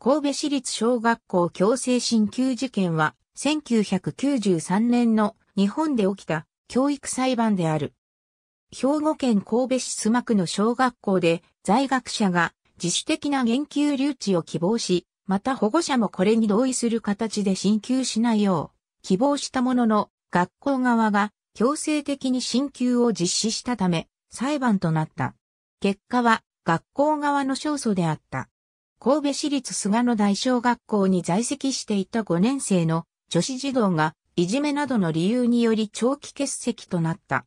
神戸市立小学校強制進級事件は、1993年の日本で起きた教育裁判である。兵庫県神戸市須磨区の小学校で在学者が自主的な言及留置を希望し、また保護者もこれに同意する形で進級しないよう希望したものの、学校側が強制的に進級を実施したため裁判となった。結果は学校側の勝訴であった。神戸市立菅野大小学校に在籍していた5年生の女子児童がいじめなどの理由により長期欠席となった。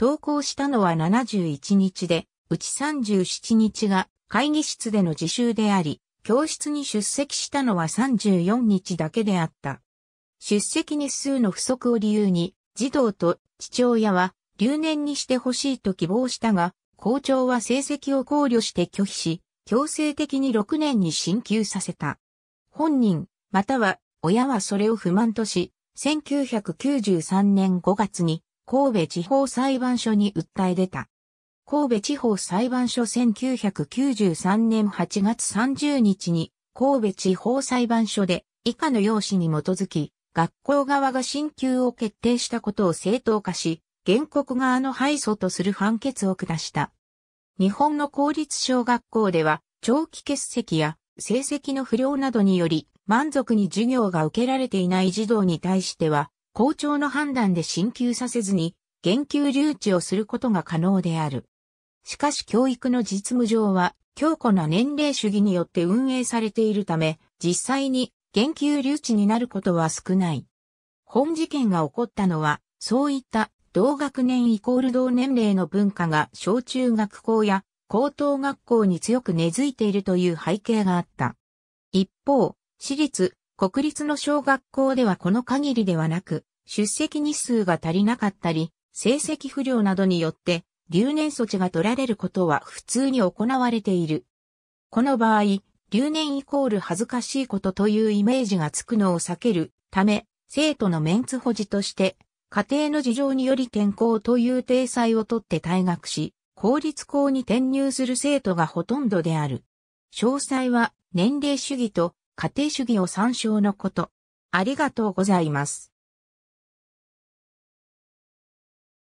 登校したのは71日で、うち37日が会議室での自習であり、教室に出席したのは34日だけであった。出席日数の不足を理由に、児童と父親は留年にしてほしいと希望したが、校長は成績を考慮して拒否し、強制的に6年に進級させた。本人、または親はそれを不満とし、1993年5月に神戸地方裁判所に訴え出た。神戸地方裁判所1993年8月30日に神戸地方裁判所で以下の用紙に基づき学校側が進級を決定したことを正当化し、原告側の敗訴とする判決を下した。日本の公立小学校では、長期欠席や成績の不良などにより、満足に授業が受けられていない児童に対しては、校長の判断で進級させずに、減給留置をすることが可能である。しかし教育の実務上は、強固な年齢主義によって運営されているため、実際に減給留置になることは少ない。本事件が起こったのは、そういった同学年イコール同年齢の文化が小中学校や高等学校に強く根付いているという背景があった。一方、私立、国立の小学校ではこの限りではなく、出席日数が足りなかったり、成績不良などによって、留年措置が取られることは普通に行われている。この場合、留年イコール恥ずかしいことというイメージがつくのを避けるため、生徒のメンツ保持として、家庭の事情により転校という体裁をとって退学し、公立校に転入する生徒がほとんどである。詳細は年齢主義と家庭主義を参照のこと。ありがとうございます。